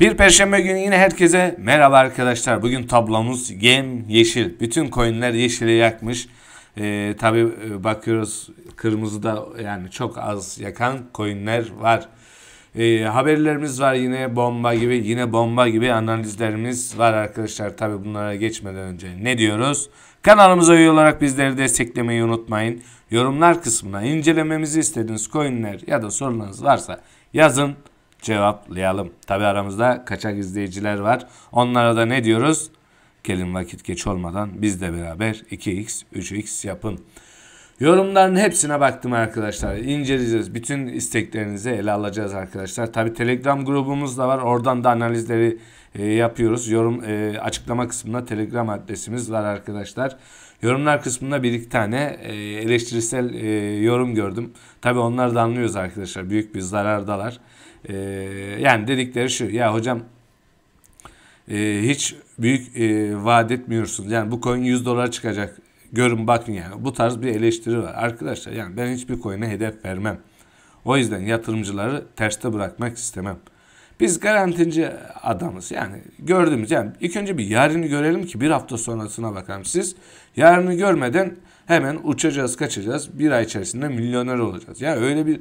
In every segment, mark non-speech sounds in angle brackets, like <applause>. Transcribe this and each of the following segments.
Bir perşembe günü yine herkese merhaba arkadaşlar. Bugün tablomuz yem yeşil. Bütün coinler yeşile yakmış. Ee, Tabi e, bakıyoruz kırmızı da yani çok az yakan coinler var. Ee, haberlerimiz var yine bomba gibi yine bomba gibi analizlerimiz var arkadaşlar. Tabi bunlara geçmeden önce ne diyoruz? Kanalımıza üye olarak bizleri desteklemeyi unutmayın. Yorumlar kısmına incelememizi istediğiniz coinler ya da sorularınız varsa yazın cevaplayalım. Tabi aramızda kaçak izleyiciler var. Onlara da ne diyoruz? Gelin vakit geç olmadan biz de beraber 2x, 3x yapın. Yorumların hepsine baktım arkadaşlar. İnceleyeceğiz. Bütün isteklerinizi ele alacağız arkadaşlar. Tabi Telegram grubumuz da var. Oradan da analizleri e, yapıyoruz. Yorum e, açıklama kısmında Telegram adresimiz var arkadaşlar. Arkadaşlar. Yorumlar kısmında bir iki tane e, eleştirisel e, yorum gördüm. Tabii onlar da anlıyoruz arkadaşlar. Büyük bir zarardalar. E, yani dedikleri şu. Ya hocam e, hiç büyük e, vaat etmiyorsunuz. Yani bu coin 100 dolara çıkacak. Görün bakın yani. Bu tarz bir eleştiri var. Arkadaşlar yani ben hiçbir coin'e hedef vermem. O yüzden yatırımcıları terste bırakmak istemem. Biz garantinci adamız. Yani gördüğümüz yani ilk önce bir yarını görelim ki bir hafta sonrasına bakalım. Siz yarını görmeden hemen uçacağız kaçacağız. Bir ay içerisinde milyoner olacağız. Yani öyle bir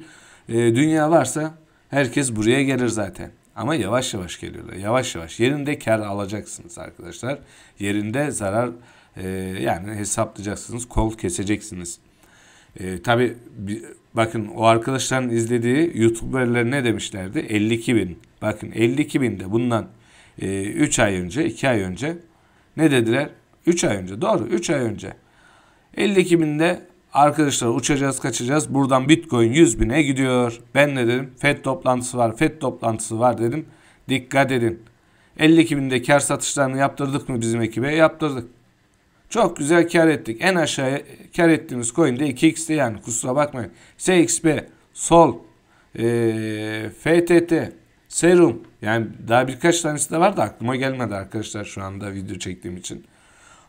e, dünya varsa herkes buraya gelir zaten. Ama yavaş yavaş geliyorlar. Yavaş yavaş. Yerinde kar alacaksınız arkadaşlar. Yerinde zarar e, yani hesaplayacaksınız. Kol keseceksiniz. E, tabii Bakın o arkadaşların izlediği YouTuber'lar ne demişlerdi? 52 bin. Bakın 52 bin de bundan e, 3 ay önce, 2 ay önce ne dediler? 3 ay önce. Doğru 3 ay önce. 52 binde arkadaşlar uçacağız kaçacağız. Buradan Bitcoin 100 bine gidiyor. Ben ne dedim? FED toplantısı var, FED toplantısı var dedim. Dikkat edin. 52 binde kar satışlarını yaptırdık mı bizim ekibe? Yaptırdık. Çok güzel kar ettik. En aşağıya kar ettiğimiz coin de 2x'ti yani kusura bakmayın. CXP, Sol, e, FTT, Serum yani daha birkaç tanesi de var da aklıma gelmedi arkadaşlar şu anda video çektiğim için.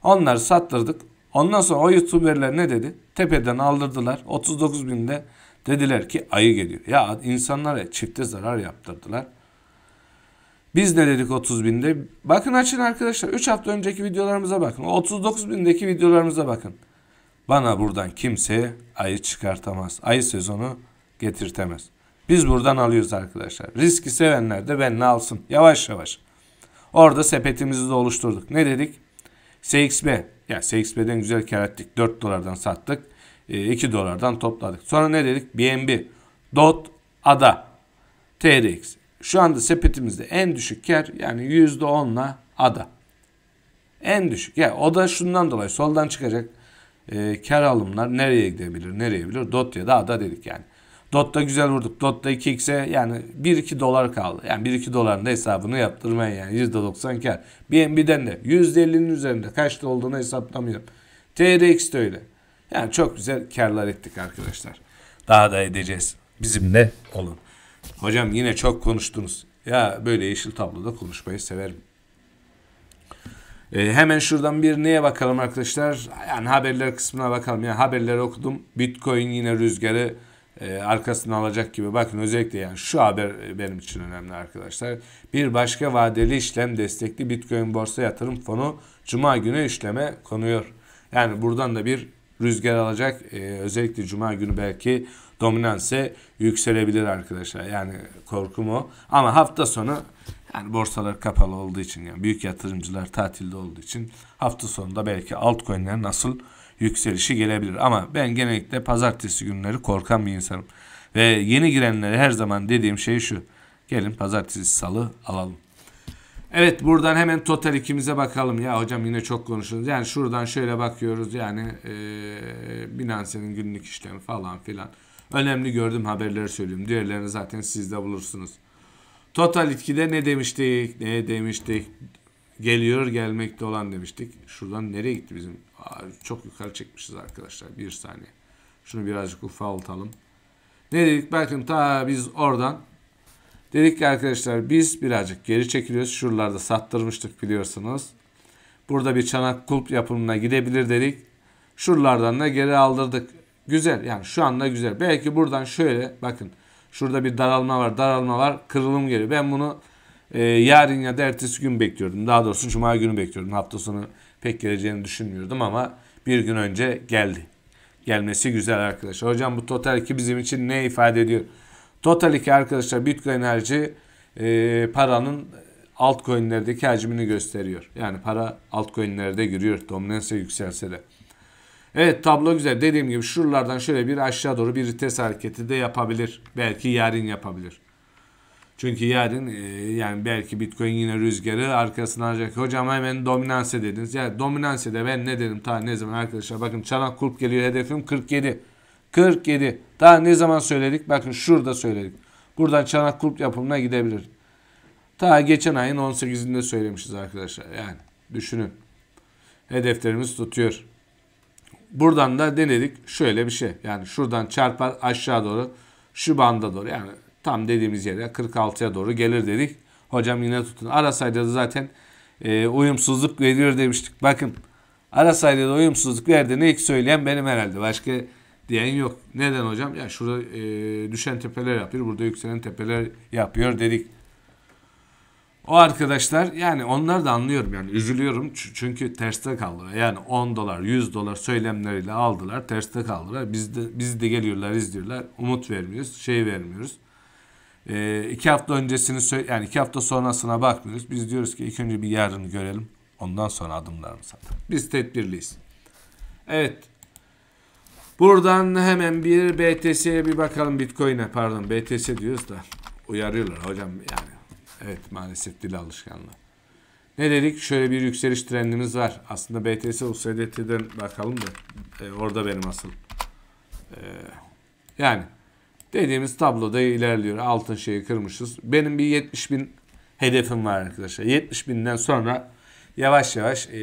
Onları sattırdık. Ondan sonra o youtuberler ne dedi? Tepeden aldırdılar. 39 binde dediler ki ayı geliyor. Ya insanlara çifte zarar yaptırdılar. Biz ne dedik 30 binde? Bakın açın arkadaşlar. 3 hafta önceki videolarımıza bakın. 39 bindeki videolarımıza bakın. Bana buradan kimse ayı çıkartamaz. Ayı sezonu getirtemez. Biz buradan alıyoruz arkadaşlar. Riski sevenler de benle alsın. Yavaş yavaş. Orada sepetimizi de oluşturduk. Ne dedik? CXB. ya CXB'den güzel kar ettik. 4 dolardan sattık. 2 ee, dolardan topladık. Sonra ne dedik? BNB. DOT. ADA. TRX. Şu anda sepetimizde en düşük yer yani %10'la ada. En düşük. Yani o da şundan dolayı soldan çıkacak e, kar alımlar nereye gidebilir, nereye bilir? Dotya da ada dedik yani. Dot'ta güzel vurduk. Dot'ta 2x'e yani 1-2 dolar kaldı. Yani 1-2 doların da hesabını yaptırmayın yani. %90 kar. BNB'den de %50'nin üzerinde kaçta olduğunu hesaplamıyorum. TRX de öyle. Yani çok güzel karlar ettik arkadaşlar. Daha da edeceğiz. Bizimle olun. Hocam yine çok konuştunuz. Ya böyle yeşil tabloda konuşmayı severim. E, hemen şuradan bir neye bakalım arkadaşlar? Yani haberler kısmına bakalım. Yani haberleri okudum. Bitcoin yine rüzgarı e, arkasını alacak gibi. Bakın özellikle yani şu haber e, benim için önemli arkadaşlar. Bir başka vadeli işlem destekli Bitcoin borsa yatırım fonu Cuma günü işleme konuyor. Yani buradan da bir rüzgar alacak. E, özellikle Cuma günü belki dominanse yükselebilir arkadaşlar. Yani korkum o. Ama hafta sonu yani borsalar kapalı olduğu için yani büyük yatırımcılar tatilde olduğu için hafta sonunda belki altcoin'ler nasıl yükselişi gelebilir. Ama ben genellikle pazartesi günleri korkan bir insanım. Ve yeni girenlere her zaman dediğim şey şu. Gelin pazartesi salı alalım. Evet buradan hemen total ikimize bakalım. Ya hocam yine çok konuşuyoruz. Yani şuradan şöyle bakıyoruz. Yani e, Binance'nin günlük işlemi falan filan. Önemli gördüm haberleri söyleyeyim. Diğerlerini zaten sizde bulursunuz. Total itkide ne demiştik? Ne demiştik? Geliyor gelmekte olan demiştik. Şuradan nereye gitti bizim? Aa, çok yukarı çekmişiz arkadaşlar. Bir saniye. Şunu birazcık ufaltalım. Ne dedik? Bakın ta biz oradan dedik ki arkadaşlar biz birazcık geri çekiliyoruz. Şuralarda sattırmıştık biliyorsunuz. Burada bir çanak kulp yapımına gidebilir dedik. Şuralardan da geri aldırdık. Güzel yani şu anda güzel. Belki buradan şöyle bakın şurada bir daralma var daralma var kırılım geliyor. Ben bunu e, yarın ya da ertesi gün bekliyordum. Daha doğrusu cuma günü bekliyordum. Hafta sonu pek geleceğini düşünmüyordum ama bir gün önce geldi. Gelmesi güzel arkadaşlar. Hocam bu Total 2 bizim için ne ifade ediyor? Total 2 arkadaşlar Bitcoin harici e, paranın altcoin'lerdeki hacmini gösteriyor. Yani para altcoin'lerde giriyor dominansa yükselse de. Evet tablo güzel. Dediğim gibi şuralardan şöyle bir aşağı doğru bir vites hareketi de yapabilir. Belki yarın yapabilir. Çünkü yarın e, yani belki Bitcoin yine rüzgarı arkasına alacak. Hocam hemen dominanse dediniz. Ya yani dominanse de ben ne dedim ta ne zaman arkadaşlar bakın çanak kulp geliyor hedefim 47. 47. Daha ne zaman söyledik? Bakın şurada söyledik. Buradan çanak kulp yapımına gidebilir. Ta geçen ayın 18'inde söylemişiz arkadaşlar. Yani düşünün. Hedeflerimiz tutuyor. Buradan da denedik şöyle bir şey. Yani şuradan çarpar aşağı doğru şu banda doğru yani tam dediğimiz yere 46'ya doğru gelir dedik. Hocam yine tutun. Arasayda da zaten e, uyumsuzluk veriyor demiştik. Bakın Arasayda da uyumsuzluk verdiğini ilk söyleyen benim herhalde. Başka diyen yok. Neden hocam? Ya şurada e, düşen tepeler yapıyor. Burada yükselen tepeler yapıyor dedik. O arkadaşlar yani onları da anlıyorum yani üzülüyorum çünkü terste kaldılar. Yani 10 dolar 100 dolar söylemleriyle aldılar terste kaldılar. Biz de, biz de geliyorlar izliyorlar umut vermiyoruz şey vermiyoruz. Ee, iki hafta öncesini yani iki hafta sonrasına bakmıyoruz. Biz diyoruz ki ilk önce bir yarını görelim ondan sonra adımlarımız. atalım. Biz tedbirliyiz. Evet Buradan hemen bir BTC'ye bir bakalım Bitcoin'e pardon BTC diyoruz da uyarıyorlar hocam yani Evet maalesef dil alışkanlığı. Ne dedik? Şöyle bir yükseliş trendimiz var. Aslında BTS USDT'den e bakalım da e, orada benim asıl. E, yani dediğimiz tabloda ilerliyor. Altın şeyi kırmışız. Benim bir 70 bin hedefim var arkadaşlar. 70 binden sonra yavaş yavaş e,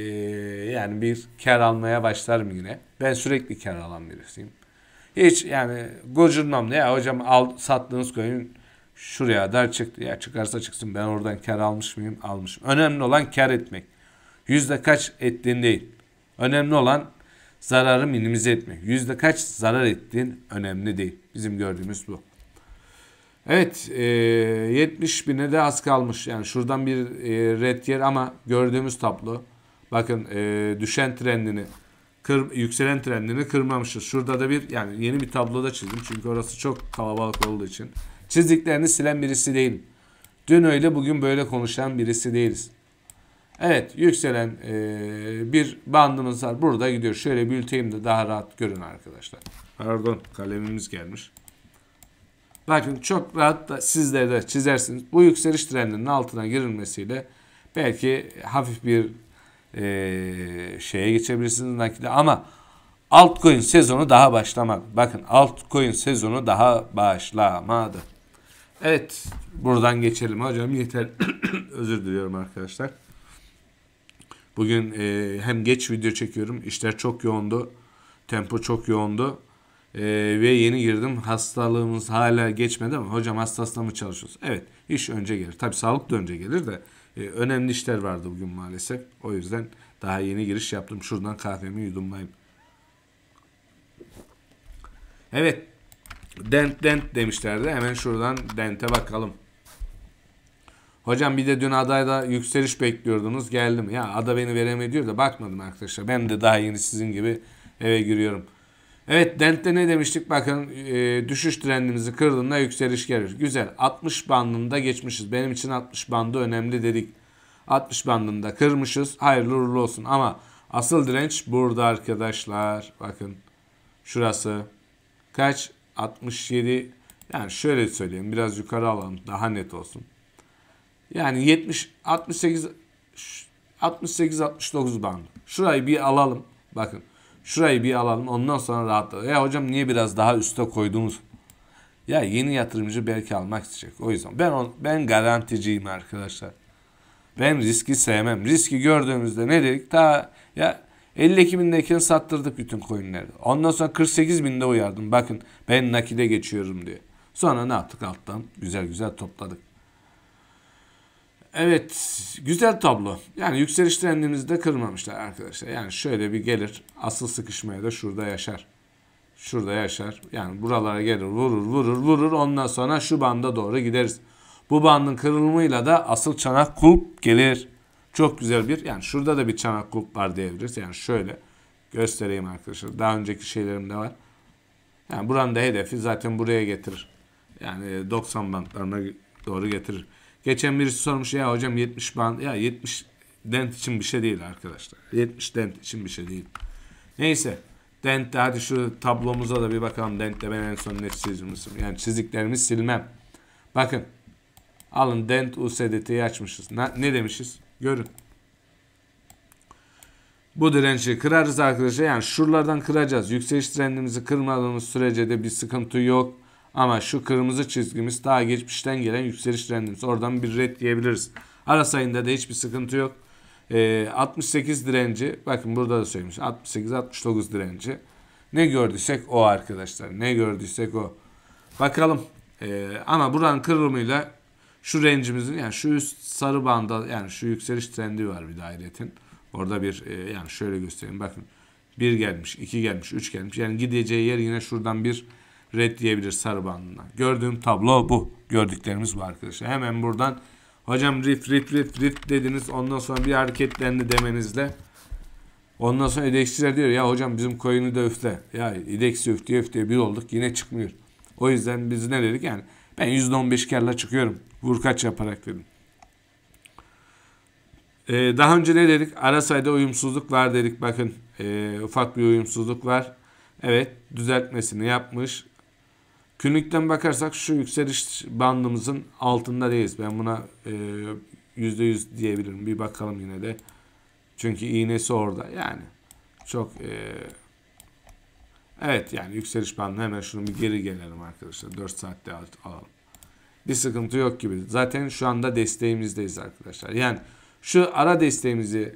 yani bir kar almaya başlarım yine. Ben sürekli kar alan birisiyim. Hiç yani gocunmam ne ya hocam al, sattığınız koyun Şuraya da çıktı. Ya çıkarsa çıksın ben oradan kar almış mıyım? Almışım. Önemli olan kar etmek. Yüzde kaç ettiğin değil. Önemli olan zararı minimize etmek. Yüzde kaç zarar ettiğin önemli değil. Bizim gördüğümüz bu. Evet e, 70 bine de az kalmış. Yani şuradan bir e, red yer ama gördüğümüz tablo. Bakın e, düşen trendini kır, yükselen trendini kırmamışız. Şurada da bir yani yeni bir tabloda çizdim. Çünkü orası çok kalabalık olduğu için. Çizdiklerini silen birisi değil. Dün öyle bugün böyle konuşan birisi değiliz. Evet yükselen e, bir bandımız var. Burada gidiyor. Şöyle büyüteyim de daha rahat görün arkadaşlar. Pardon kalemimiz gelmiş. Bakın çok rahat da sizler de çizersiniz. Bu yükseliş trendinin altına girilmesiyle belki hafif bir e, şeye geçebilirsiniz nakide ama altcoin sezonu daha başlamadı. Bakın altcoin sezonu daha başlamadı. Evet buradan geçelim hocam yeter. <coughs> Özür diliyorum arkadaşlar. Bugün e, hem geç video çekiyorum. İşler çok yoğundu. Tempo çok yoğundu. E, ve yeni girdim. Hastalığımız hala geçmedi ama hocam hastasına mı çalışıyoruz? Evet iş önce gelir. Tabi sağlık da önce gelir de e, önemli işler vardı bugün maalesef. O yüzden daha yeni giriş yaptım. Şuradan kahvemi yudumlayayım. Evet Dent dent demişlerdi. Hemen şuradan dente bakalım. Hocam bir de dün adayda yükseliş bekliyordunuz. Geldim. Ya ada beni veremediyor da bakmadım arkadaşlar. Ben de daha yeni sizin gibi eve giriyorum. Evet Dent'te ne demiştik? Bakın e, düşüş trendimizi kırdığında yükseliş gelir. Güzel. 60 bandında geçmişiz. Benim için 60 bandı önemli dedik. 60 bandında kırmışız. Hayırlı uğurlu olsun. Ama asıl direnç burada arkadaşlar. Bakın şurası. Kaç? 67 yani şöyle söyleyeyim biraz yukarı alalım daha net olsun. Yani 70 68 68 69 bandı. Şurayı bir alalım. Bakın şurayı bir alalım ondan sonra rahatla. Ya hocam niye biraz daha üste koydunuz? Ya yeni yatırımcı belki almak isteyecek. O yüzden ben ben garanticiyim arkadaşlar. Ben riski sevmem. Riski gördüğümüzde ne dedik? Ta ya 52 bindeyken sattırdık bütün coinleri. Ondan sonra 48 binde uyardım. Bakın ben nakide geçiyorum diye. Sonra ne yaptık alttan? Güzel güzel topladık. Evet güzel tablo. Yani yükseliş trendimizi de kırmamışlar arkadaşlar. Yani şöyle bir gelir. Asıl sıkışmaya da şurada yaşar. Şurada yaşar. Yani buralara gelir vurur vurur vurur. Ondan sonra şu banda doğru gideriz. Bu bandın kırılımıyla da asıl çanak kulp gelir. Çok güzel bir yani şurada da bir çanak var diyebiliriz. Yani şöyle göstereyim arkadaşlar. Daha önceki şeylerim de var. Yani buranın da hedefi zaten buraya getirir. Yani 90 bantlarına doğru getirir. Geçen birisi sormuş ya hocam 70 band ya 70 dent için bir şey değil arkadaşlar. 70 dent için bir şey değil. Neyse. Dent de hadi şu tablomuza da bir bakalım. Dent de ben en son ne çizmişim. Yani çizdiklerimi silmem. Bakın. Alın dent USDT'yi açmışız. Ne, ne demişiz? Görün. Bu direnci kırarız arkadaşlar. Yani şuralardan kıracağız. Yükseliş trendimizi kırmadığımız sürece de bir sıkıntı yok. Ama şu kırmızı çizgimiz daha geçmişten gelen yükseliş trendimiz. Oradan bir red diyebiliriz. Ara sayında da hiçbir sıkıntı yok. Ee, 68 direnci bakın burada da söylemiş. 68-69 direnci. Ne gördüysek o arkadaşlar. Ne gördüysek o. Bakalım. Ee, ama buranın kırılımıyla şu rencimizin yani şu üst sarı banda yani şu yükseliş trendi var bir dairetin. Orada bir e, yani şöyle göstereyim bakın. bir gelmiş, iki gelmiş, üç gelmiş. Yani gideceği yer yine şuradan bir red diyebilir sarı bandına. Gördüğüm tablo bu. Gördüklerimiz bu arkadaşlar. Hemen buradan hocam rip rip rip rip dediniz. Ondan sonra bir hareketlendi demenizle Ondan sonra edekçiler diyor ya hocam bizim koyunu da üfle. Ya edeksi üfleye üfleye bir olduk yine çıkmıyor. O yüzden biz ne dedik yani ben %15 karla çıkıyorum. Vurkaç yaparak dedim. Ee, daha önce ne dedik? Arasayda uyumsuzluk var dedik. Bakın e, ufak bir uyumsuzluk var. Evet düzeltmesini yapmış. Günlükten bakarsak şu yükseliş bandımızın altında değiliz. Ben buna e, ee, %100 diyebilirim. Bir bakalım yine de. Çünkü iğnesi orada. Yani çok... E, Evet yani yükseliş bandına hemen şunu bir geri gelelim arkadaşlar. 4 saatte alalım. Bir sıkıntı yok gibi. Zaten şu anda desteğimizdeyiz arkadaşlar. Yani şu ara desteğimizi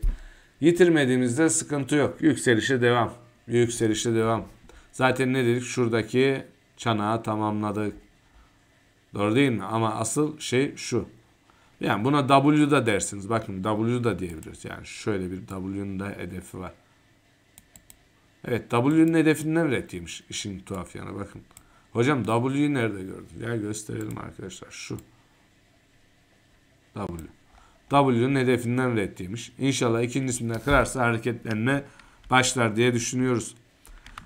yitirmediğimizde sıkıntı yok. Yükselişe devam. Yükselişe devam. Zaten ne dedik? Şuradaki çanağı tamamladık. Doğru değil mi? Ama asıl şey şu. Yani buna W da dersiniz. Bakın W da diyebiliriz. Yani şöyle bir W'nun da hedefi var. Evet W'nin hedefinden üretiymiş. işin tuhaf yanı bakın. Hocam W'yi nerede gördün? Gel gösterelim arkadaşlar. Şu. W. W'nin hedefinden üretiymiş. İnşallah ikincisinde kırarsa hareketlenme başlar diye düşünüyoruz.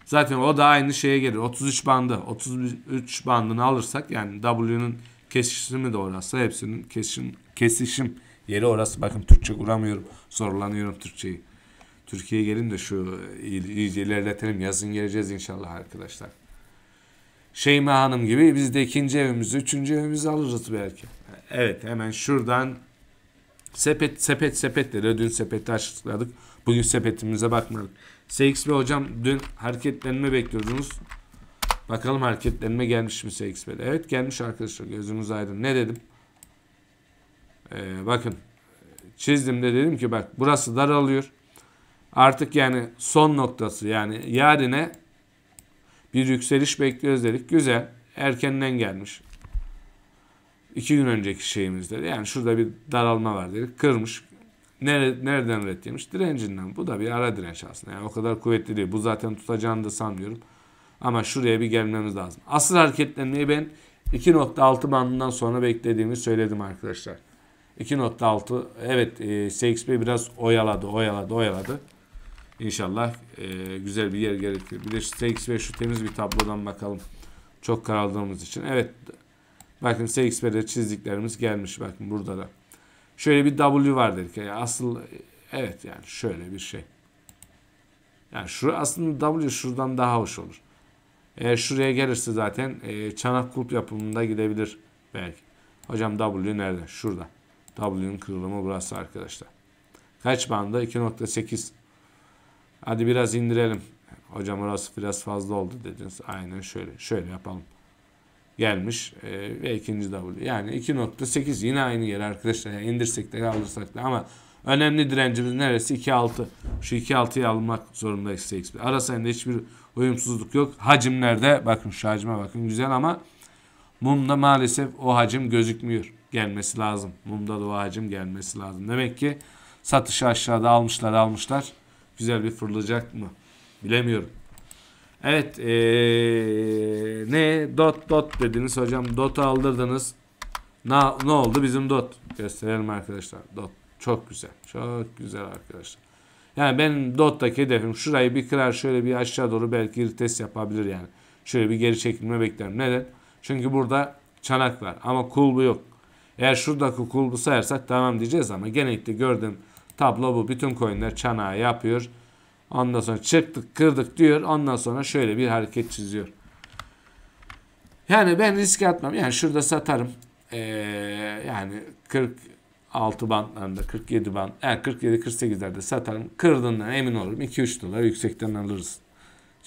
Zaten o da aynı şeye gelir. 33 bandı. 33 bandını alırsak yani W'nin kesişimi de orası. Hepsinin kesişim, kesişim yeri orası. Bakın Türkçe kuramıyorum. Sorulanıyorum Türkçeyi. Türkiye'ye gelin de şu e, iyice ilerletelim. Yazın geleceğiz inşallah arkadaşlar. Şeyma Hanım gibi biz de ikinci evimizi, üçüncü evimizi alırız belki. Evet hemen şuradan sepet sepet sepet dedi. Dün sepeti açıkladık. Bugün sepetimize bakmadık. CXB hocam dün hareketlenme bekliyordunuz. Bakalım hareketlenme gelmiş mi CXB'de. Evet gelmiş arkadaşlar gözünüz aydın. Ne dedim? Ee, bakın çizdim de dedim ki bak burası daralıyor artık yani son noktası yani yarine bir yükseliş bekliyoruz dedik. Güzel. Erkenden gelmiş. İki gün önceki şeyimiz dedi Yani şurada bir daralma var dedik. Kırmış. Nere, nereden red Direncinden. Bu da bir ara direnç aslında. Yani o kadar kuvvetli değil. Bu zaten tutacağını da sanmıyorum. Ama şuraya bir gelmemiz lazım. Asıl hareketlenmeyi ben 2.6 bandından sonra beklediğimi söyledim arkadaşlar. 2.6 evet e, CXP biraz oyaladı oyaladı oyaladı. İnşallah e, güzel bir yer gerekir. Bir de CX5 şu temiz bir tablodan bakalım. Çok karaldığımız için. Evet. Bakın CX5'de çizdiklerimiz gelmiş. Bakın burada da. Şöyle bir W var dedik. Yani asıl evet yani şöyle bir şey. Yani şu aslında W şuradan daha hoş olur. Eğer şuraya gelirse zaten e, çanak kulp yapımında gidebilir belki. Hocam W nerede? Şurada. W'nin kırılımı burası arkadaşlar. Kaç banda? 2.8 Hadi biraz indirelim. Hocam orası biraz fazla oldu dediniz. Aynen şöyle. Şöyle yapalım. Gelmiş e, ve ikinci W. Yani 2.8 yine aynı yer arkadaşlar. Yani indirsek de kaldırsak da ama önemli direncimiz neresi? 2.6. Şu 2.6'yı almak zorundayız. X. Arasında hiçbir uyumsuzluk yok. Hacimlerde bakın şu hacime bakın güzel ama mumda maalesef o hacim gözükmüyor. Gelmesi lazım. Mumda da o hacim gelmesi lazım. Demek ki satışı aşağıda almışlar almışlar güzel bir fırlayacak mı? Bilemiyorum. Evet. Ee, ne? Dot dot dediniz hocam. Dot'u aldırdınız. Ne, ne oldu bizim dot? Gösterelim arkadaşlar. Dot. Çok güzel. Çok güzel arkadaşlar. Yani ben dot'taki hedefim şurayı bir kırar şöyle bir aşağı doğru belki test yapabilir yani. Şöyle bir geri çekilme beklerim. Neden? Çünkü burada çanak var ama kulbu yok. Eğer şuradaki kulbu sayarsak tamam diyeceğiz ama genellikle gördüğüm Tablo bu. Bütün coinler çanağı yapıyor. Ondan sonra çıktık kırdık diyor. Ondan sonra şöyle bir hareket çiziyor. Yani ben riske atmam. Yani şurada satarım. Ee, yani 46 bantlarında 47 band. Yani 47-48'lerde satarım. Kırdığından emin olurum. 2-3 dolar yüksekten alırız.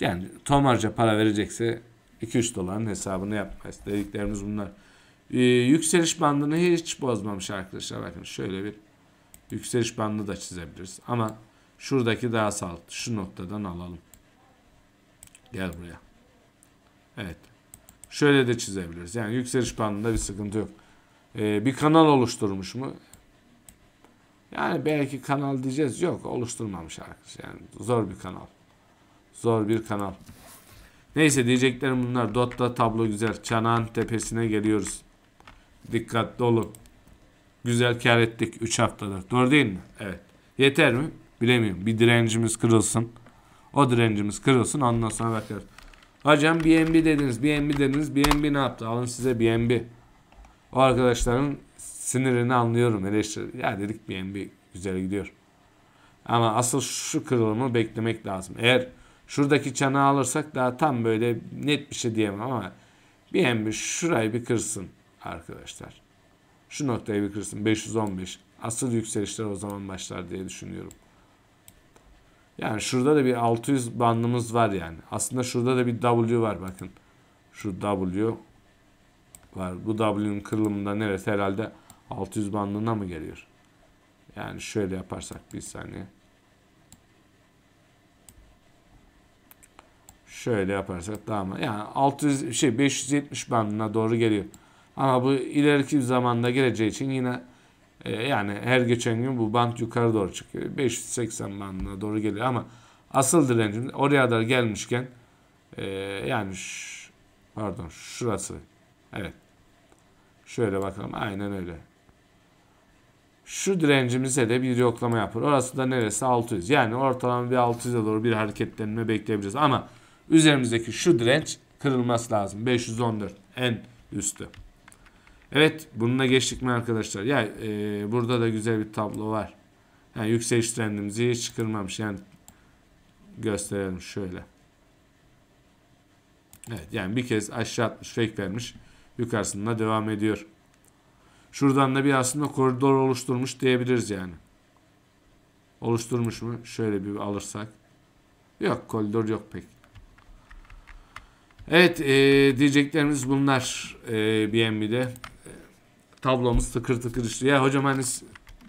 Yani tomarca para verecekse 2-3 doların hesabını yapmayız. Dediklerimiz bunlar. Ee, yükseliş bandını hiç bozmamış arkadaşlar. Bakın şöyle bir Yükseliş bandı da çizebiliriz. Ama şuradaki daha sağlıklı. Şu noktadan alalım. Gel buraya. Evet. Şöyle de çizebiliriz. Yani yükseliş bandında bir sıkıntı yok. Ee, bir kanal oluşturmuş mu? Yani belki kanal diyeceğiz. Yok oluşturmamış arkadaş. Yani zor bir kanal. Zor bir kanal. Neyse diyeceklerim bunlar. Dotta tablo güzel. Çanağın tepesine geliyoruz. Dikkatli olun. Güzel kar ettik 3 haftada. Doğru değil mi? Evet. Yeter mi? Bilemiyorum. Bir direncimiz kırılsın. O direncimiz kırılsın ondan sonra bakarız. Hocam BNB dediniz, BNB dediniz, BNB ne yaptı? Alın size BNB. O arkadaşların sinirini anlıyorum eleştiri. Ya dedik BNB güzel gidiyor. Ama asıl şu kırılımı beklemek lazım. Eğer şuradaki çanağı alırsak daha tam böyle net bir şey diyemem ama BNB şurayı bir kırsın arkadaşlar şu noktaya bir kırsın 515. Asıl yükselişler o zaman başlar diye düşünüyorum. Yani şurada da bir 600 bandımız var yani. Aslında şurada da bir W var bakın. Şu W var. Bu W'nin kırılımında neresi herhalde 600 bandına mı geliyor? Yani şöyle yaparsak bir saniye. Şöyle yaparsak daha mı? Yani 600 şey 570 bandına doğru geliyor. Ama bu ileriki zamanda geleceği için yine e, yani her geçen gün bu band yukarı doğru çıkıyor. 580 bandına doğru geliyor ama asıl direncim oraya kadar gelmişken e, yani pardon şurası. Evet. Şöyle bakalım. Aynen öyle. Şu direncimize de bir yoklama yapar. Orası da neresi? 600. Yani ortalama bir 600'e doğru bir hareketlenme bekleyebiliriz. Ama üzerimizdeki şu direnç kırılması lazım. 514 en üstü. Evet bununla geçtik mi arkadaşlar? Ya e, burada da güzel bir tablo var. Yani yükseliş trendimizi hiç kırmamış. Yani gösterelim şöyle. Evet yani bir kez aşağı atmış fake vermiş. Yukarısında devam ediyor. Şuradan da bir aslında koridor oluşturmuş diyebiliriz yani. Oluşturmuş mu? Şöyle bir alırsak. Yok koridor yok pek. Evet e, diyeceklerimiz bunlar e, BNB'de. Tablomuz tıkır tıkır işliyor. Ya hocam hani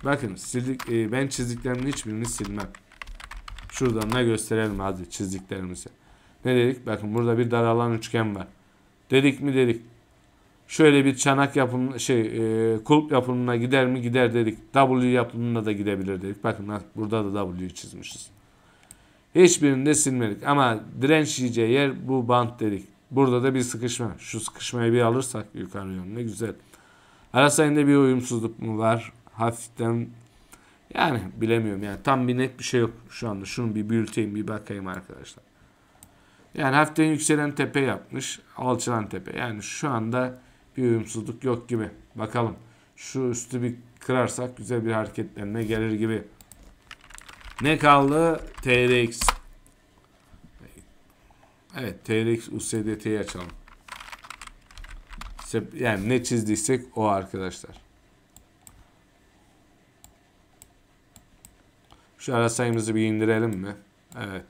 bakın sildik, e, ben çizdiklerimin hiçbirini silmem. Şuradan da gösterelim hadi çizdiklerimizi. Ne dedik? Bakın burada bir daralan üçgen var. Dedik mi dedik. Şöyle bir çanak yapım şey e, kulp yapımına gider mi gider dedik. W yapımına da gidebilir dedik. Bakın burada da W çizmişiz. Hiçbirini de silmedik ama direnç yiyeceği yer bu bant dedik. Burada da bir sıkışma. Şu sıkışmayı bir alırsak yukarı yönüne güzel. Arasayında bir uyumsuzluk mu var? Hafiften yani bilemiyorum yani tam bir net bir şey yok şu anda. Şunu bir büyüteyim bir bakayım arkadaşlar. Yani hafiften yükselen tepe yapmış. Alçalan tepe. Yani şu anda bir uyumsuzluk yok gibi. Bakalım. Şu üstü bir kırarsak güzel bir hareketlenme gelir gibi. Ne kaldı? TRX. Evet TRX USDT'yi açalım. İşte yani ne çizdiysek o arkadaşlar. Şu ara sayımızı bir indirelim mi? Evet.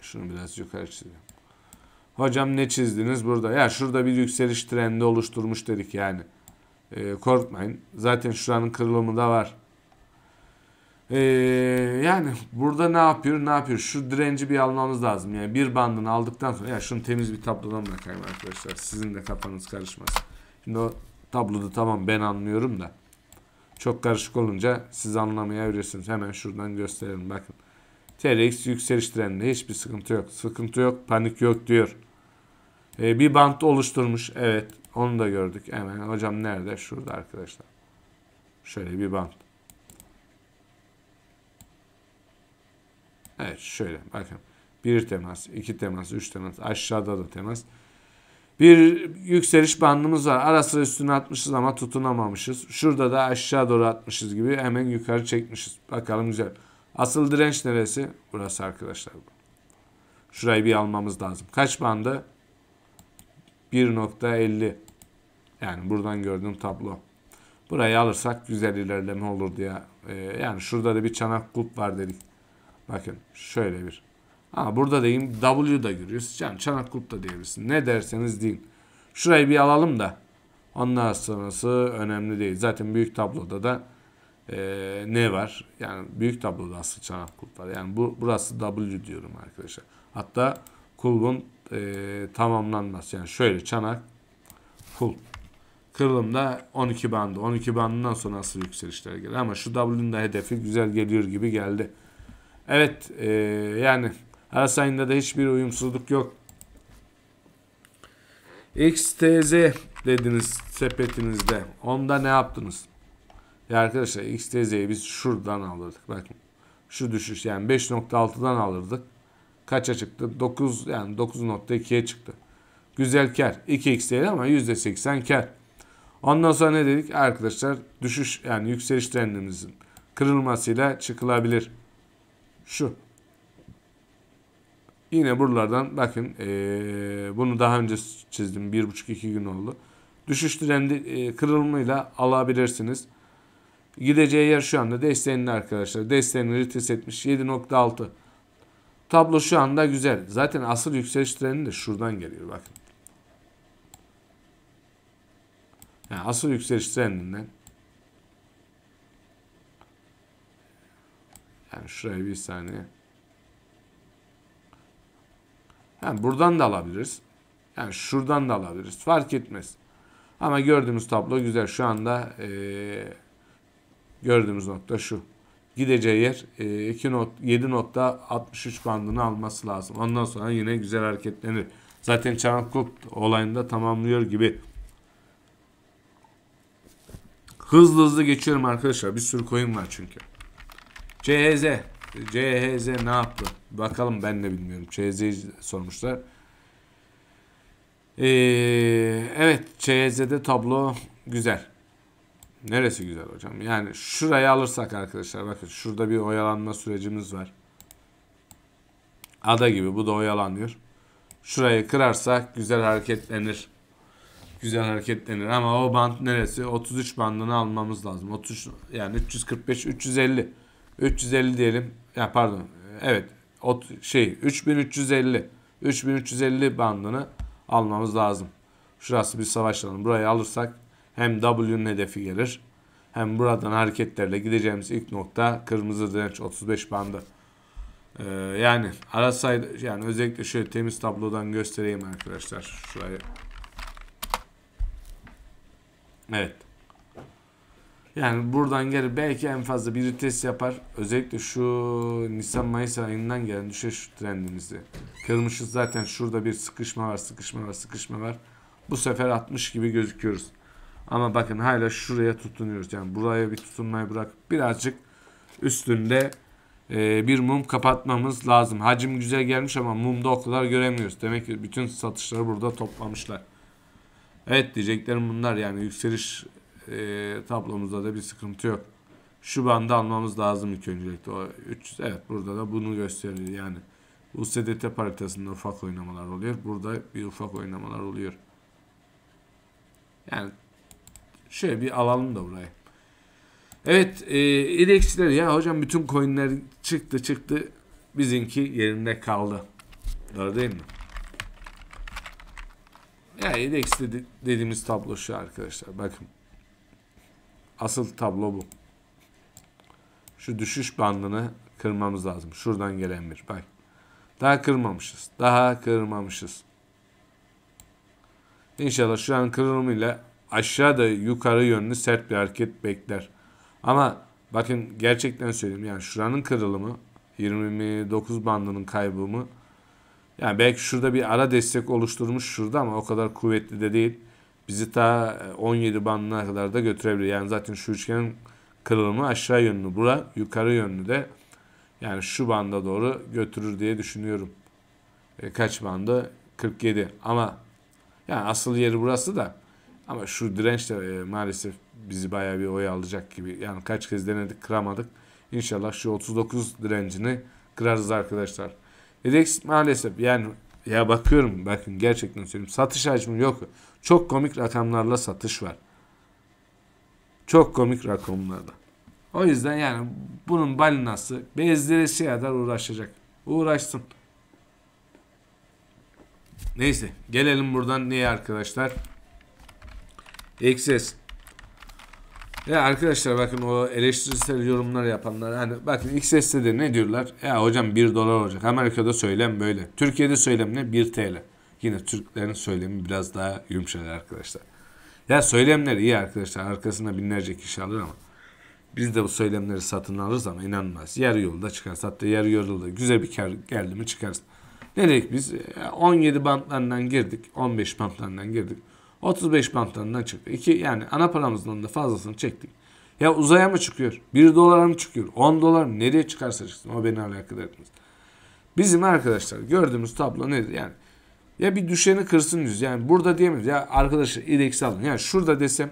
Şunu biraz yukarı çizelim. Hocam ne çizdiniz burada? Ya şurada bir yükseliş trendi oluşturmuş dedik yani. E, korkmayın. Zaten şuranın kırılımı da var. Ee, yani burada ne yapıyor ne yapıyor şu direnci bir almamız lazım yani bir bandını aldıktan sonra ya şunu temiz bir tablodan bırakayım arkadaşlar sizin de kafanız karışmasın şimdi o tabloda tamam ben anlıyorum da çok karışık olunca siz anlamayabilirsiniz hemen şuradan gösterelim bakın TRX yükseliş trendinde hiçbir sıkıntı yok sıkıntı yok panik yok diyor ee, bir bant oluşturmuş evet onu da gördük hemen. Hocam nerede? Şurada arkadaşlar. Şöyle bir bant. Evet şöyle bakın. Bir temas, iki temas, üç temas. Aşağıda da temas. Bir yükseliş bandımız var. Ara sıra üstüne atmışız ama tutunamamışız. Şurada da aşağı doğru atmışız gibi hemen yukarı çekmişiz. Bakalım güzel. Asıl direnç neresi? Burası arkadaşlar. Şurayı bir almamız lazım. Kaç bandı? 1.50 yani buradan gördüğüm tablo. Burayı alırsak güzel ilerleme olur diye. Ee, yani şurada da bir çanak kulp var dedik. Bakın şöyle bir. Ama burada deyim W da görüyoruz. Yani çanak kulp da diyebilirsin. Ne derseniz deyin. Şurayı bir alalım da. Ondan sonrası önemli değil. Zaten büyük tabloda da e, ne var? Yani büyük tabloda asıl çanak kulp var. Yani bu burası W diyorum arkadaşlar. Hatta kulbun e, tamamlanmaz. Yani şöyle çanak full. Kırılımda 12 bandı. 12 bandından sonra asıl yükselişler gelir. Ama şu W'nin de hedefi güzel geliyor gibi geldi. Evet e, yani Arasayında da hiçbir uyumsuzluk yok. XTZ dediniz sepetinizde. Onda ne yaptınız? Ya arkadaşlar XTZ'yi biz şuradan alırdık. Bakın şu düşüş yani 5.6'dan alırdık kaça çıktı? 9 yani 9.2'ye çıktı. Güzel kar. 2x değil ama %80 kar. Ondan sonra ne dedik? Arkadaşlar düşüş yani yükseliş trendimizin kırılmasıyla çıkılabilir. Şu. Yine buralardan bakın ee, bunu daha önce çizdim. 1,5-2 gün oldu. Düşüş trendi e, kırılımıyla alabilirsiniz. Gideceği yer şu anda desteğinin arkadaşlar. Desteğini retest etmiş 7.6. Tablo şu anda güzel. Zaten asıl yükseliş treni de şuradan geliyor bakın. Yani asıl yükseliş treninden yani şuraya bir saniye yani buradan da alabiliriz. Yani şuradan da alabiliriz. Fark etmez. Ama gördüğümüz tablo güzel. Şu anda ee, gördüğümüz nokta şu gideceği yer 2 e, not notta 63 bandını alması lazım. Ondan sonra yine güzel hareketlenir. Zaten Çanakkale olayında tamamlıyor gibi. Hızlı hızlı geçiyorum arkadaşlar. Bir sürü koyun var çünkü. CHZ. CHZ ne yaptı? Bakalım ben de bilmiyorum. CHZ'yi sormuşlar. Ee, evet CHZ'de tablo güzel. Neresi güzel hocam? Yani şurayı alırsak arkadaşlar bakın şurada bir oyalanma sürecimiz var. Ada gibi bu da oyalanıyor. Şurayı kırarsak güzel hareketlenir. Güzel hareketlenir ama o band neresi? 33 bandını almamız lazım. 30 yani 345 350 350 diyelim. Ya pardon. Evet. Ot, şey 3350 3350 bandını almamız lazım. Şurası bir savaş alanı. Burayı alırsak hem W'nun hedefi gelir. Hem buradan hareketlerle gideceğimiz ilk nokta kırmızı direnç 35 bandı. Ee, yani arasaydı yani özellikle şöyle temiz tablodan göstereyim arkadaşlar. Şurayı. Evet. Yani buradan geri belki en fazla bir vites yapar. Özellikle şu Nisan Mayıs ayından gelen düşüş trendimizi. Kırmışız zaten şurada bir sıkışma var, sıkışma var, sıkışma var. Bu sefer 60 gibi gözüküyoruz. Ama bakın hala şuraya tutunuyoruz. Yani buraya bir tutunmayı bırak. Birazcık üstünde e, bir mum kapatmamız lazım. Hacim güzel gelmiş ama mumda o kadar göremiyoruz. Demek ki bütün satışları burada toplamışlar. Evet diyeceklerim bunlar yani yükseliş e, tablomuzda da bir sıkıntı yok. Şu bandı almamız lazım ilk öncelikle. O 300 evet burada da bunu gösteriyor yani. USDT paritesinde ufak oynamalar oluyor. Burada bir ufak oynamalar oluyor. Yani Şöyle bir alalım da burayı. Evet e, indeksler ya hocam bütün coinler çıktı çıktı bizinki yerinde kaldı. Doğru değil mi? Ya index dedi, dediğimiz tablo şu arkadaşlar bakın. Asıl tablo bu. Şu düşüş bandını kırmamız lazım. Şuradan gelen bir bak. Daha kırmamışız. Daha kırmamışız. İnşallah şu an kırılımıyla aşağı da yukarı yönlü sert bir hareket bekler. Ama bakın gerçekten söyleyeyim yani şuranın kırılımı 29 bandının kaybımı yani belki şurada bir ara destek oluşturmuş şurada ama o kadar kuvvetli de değil. Bizi ta 17 e, bandına kadar da götürebilir. Yani zaten şu üçgenin kırılımı aşağı yönlü. Bura yukarı yönlü de yani şu banda doğru götürür diye düşünüyorum. E, kaç bandı? 47. Ama yani asıl yeri burası da ama şu direnç de e, maalesef bizi bayağı bir oy alacak gibi. Yani kaç kez denedik kıramadık. İnşallah şu 39 direncini kırarız arkadaşlar. Edex maalesef yani ya bakıyorum bakın gerçekten söyleyeyim satış hacmi yok. Çok komik rakamlarla satış var. Çok komik rakamlarla. O yüzden yani bunun balinası bezdiresi şey kadar uğraşacak. Uğraşsın. Neyse gelelim buradan niye arkadaşlar? Ekses. Ya arkadaşlar bakın o eleştirisel yorumlar yapanlar hani bakın XS'de de ne diyorlar? Ya hocam 1 dolar olacak. Amerika'da söylem böyle. Türkiye'de söylem ne? 1 TL. Yine Türklerin söylemi biraz daha yumuşak arkadaşlar. Ya söylemler iyi arkadaşlar. arkasında binlerce kişi alır ama. Biz de bu söylemleri satın alırız ama inanmaz. Yarı yolda çıkarız. Hatta yarı yolda güzel bir kar geldi mi çıkarsın Ne dedik biz? 17 bantlarından girdik. 15 bantlarından girdik. 35 bantlarından çıktı. 2 yani ana paramızdan da fazlasını çektik. Ya uzaya mı çıkıyor? 1 dolar mı çıkıyor? 10 dolar nereye çıkarsa çıksın o beni alakadar etmez. Bizim arkadaşlar gördüğümüz tablo nedir? Yani ya bir düşeni kırsın yüz. Yani burada diyemez. Ya arkadaşlar indeksi alın. Yani şurada desem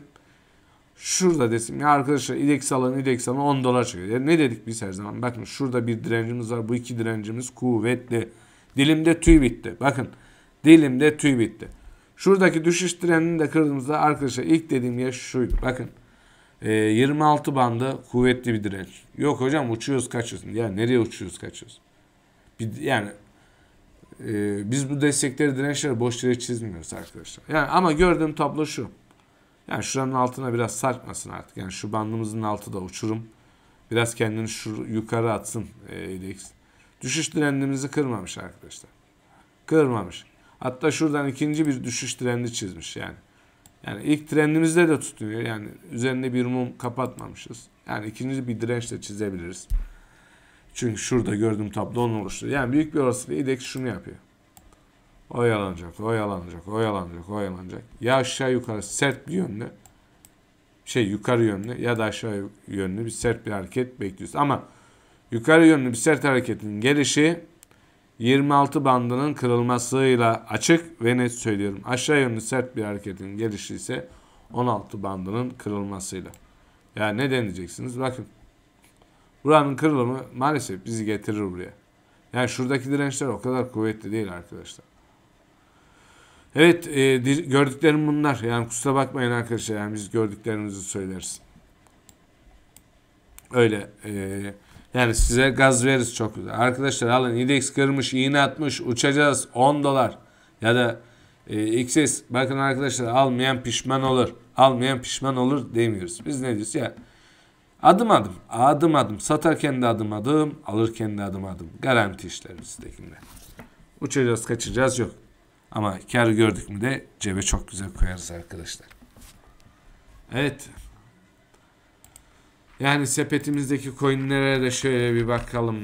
şurada desem ya arkadaşlar indeksi alın indeksi alın 10 dolar çıkıyor. Ya ne dedik biz her zaman? Bakın şurada bir direncimiz var. Bu iki direncimiz kuvvetli. Dilimde tüy bitti. Bakın dilimde tüy bitti. Şuradaki düşüş trenini de kırdığımızda arkadaşlar ilk dediğim yer şuydu. Bakın 26 e, bandı kuvvetli bir direnç. Yok hocam uçuyoruz kaçıyoruz. yani nereye uçuyoruz kaçıyoruz? Bir, yani e, biz bu destekleri dirençleri boş yere çizmiyoruz arkadaşlar. Yani ama gördüğüm tablo şu. Yani şuranın altına biraz sarkmasın artık. Yani şu bandımızın altı da uçurum. Biraz kendini şu yukarı atsın e, index. Düşüş direndiğimizi kırmamış arkadaşlar. Kırmamış. Hatta şuradan ikinci bir düşüş trendi çizmiş yani. Yani ilk trendimizde de tutuyor. Yani üzerinde bir mum kapatmamışız. Yani ikinci bir direnç de çizebiliriz. Çünkü şurada gördüğüm tablo onu oluşturuyor. Yani büyük bir olasılıkla indeks şunu yapıyor. Oyalanacak, oyalanacak, oyalanacak, oyalanacak. Ya aşağı yukarı sert bir yönlü şey yukarı yönlü ya da aşağı yönlü bir sert bir hareket bekliyoruz. Ama yukarı yönlü bir sert hareketin gelişi 26 bandının kırılmasıyla açık ve net söylüyorum. Aşağı yönlü sert bir hareketin gelişi ise 16 bandının kırılmasıyla. Yani ne deneyeceksiniz? Bakın. Buranın kırılımı maalesef bizi getirir buraya. Yani şuradaki dirençler o kadar kuvvetli değil arkadaşlar. Evet e, gördüklerim bunlar. Yani kusura bakmayın arkadaşlar. Yani biz gördüklerimizi söyleriz. Öyle. E, yani size gaz veririz çok güzel. Arkadaşlar alın index kırmış, iğne atmış, uçacağız 10 dolar. Ya da e, XS bakın arkadaşlar almayan pişman olur. Almayan pişman olur demiyoruz. Biz ne diyoruz ya? Adım adım, adım adım. Satarken de adım adım, alırken de adım adım. Garanti işlerimizdekinde. Uçacağız, kaçacağız yok. Ama kar gördük mü de cebe çok güzel koyarız arkadaşlar. Evet. Yani sepetimizdeki coinlere de şöyle bir bakalım.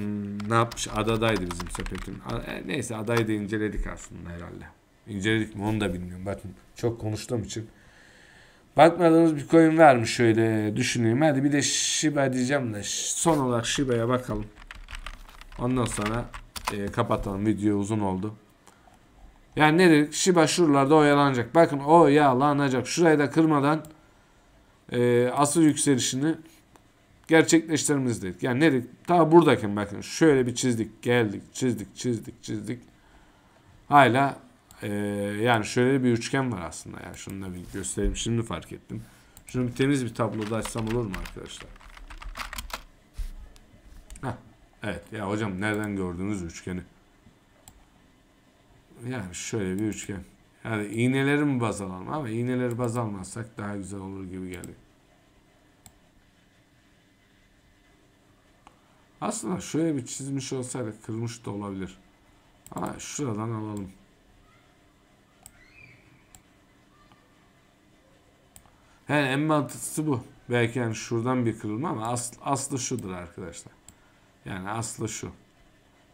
Ne yapmış? Adadaydı bizim sepetim. E, neyse adayı da inceledik aslında herhalde. İnceledik mi onu da bilmiyorum. Bakın çok konuştuğum için. Bakmadığımız bir coin vermiş şöyle düşüneyim. Hadi bir de Shiba diyeceğim de son olarak Shiba'ya bakalım. Ondan sonra e, kapatalım. Video uzun oldu. Yani ne dedik? Shiba şuralarda oyalanacak. Bakın o oyalanacak. Şurayı da kırmadan e, asıl yükselişini gerçekleştirmemiz dedik. Yani ne dedik? Ta buradaki bakın şöyle bir çizdik, geldik, çizdik, çizdik, çizdik. Hala e, yani şöyle bir üçgen var aslında. Yani şunu da bir göstereyim. Şimdi fark ettim. Şunu bir temiz bir tabloda açsam olur mu arkadaşlar? Heh, evet. Ya hocam nereden gördünüz üçgeni? Yani şöyle bir üçgen. Yani iğneleri mi baz alalım? Ama iğneleri baz almazsak daha güzel olur gibi geliyor. Aslında şöyle bir çizmiş olsaydı kırmış da olabilir. Ama şuradan alalım. He en mantıklısı bu. Belki yani şuradan bir kırılma ama asl, aslı şudur arkadaşlar. Yani aslı şu.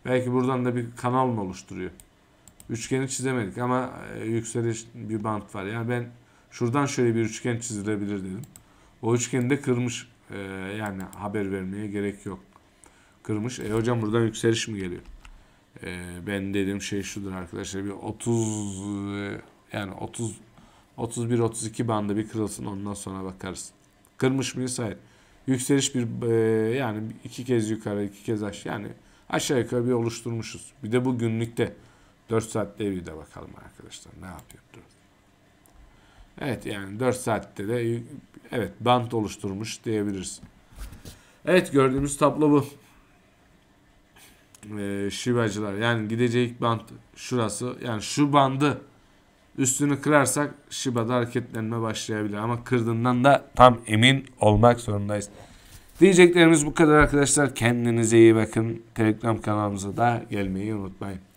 Belki buradan da bir kanal mı oluşturuyor? Üçgeni çizemedik ama e, yükseliş bir bant var. Yani ben şuradan şöyle bir üçgen çizilebilir dedim. O üçgeni de kırmış. E, yani haber vermeye gerek yok kırmış. E hocam buradan yükseliş mi geliyor? E, ben dedim şey şudur arkadaşlar. Bir 30 e, yani 30 31-32 bandı bir kırılsın ondan sonra bakarız. Kırmış mıyız? Hayır. Yükseliş bir e, yani iki kez yukarı iki kez aşağı yani aşağı yukarı bir oluşturmuşuz. Bir de bu günlükte 4 saat bir de bakalım arkadaşlar ne yapıyor. Evet yani 4 saatte de evet bant oluşturmuş diyebiliriz. Evet gördüğümüz tablo bu e, şivacılar yani gidecek band şurası yani şu bandı üstünü kırarsak Shiba'da hareketlenme başlayabilir ama kırdığından da tam emin olmak zorundayız. Diyeceklerimiz bu kadar arkadaşlar. Kendinize iyi bakın. Telegram kanalımıza da gelmeyi unutmayın.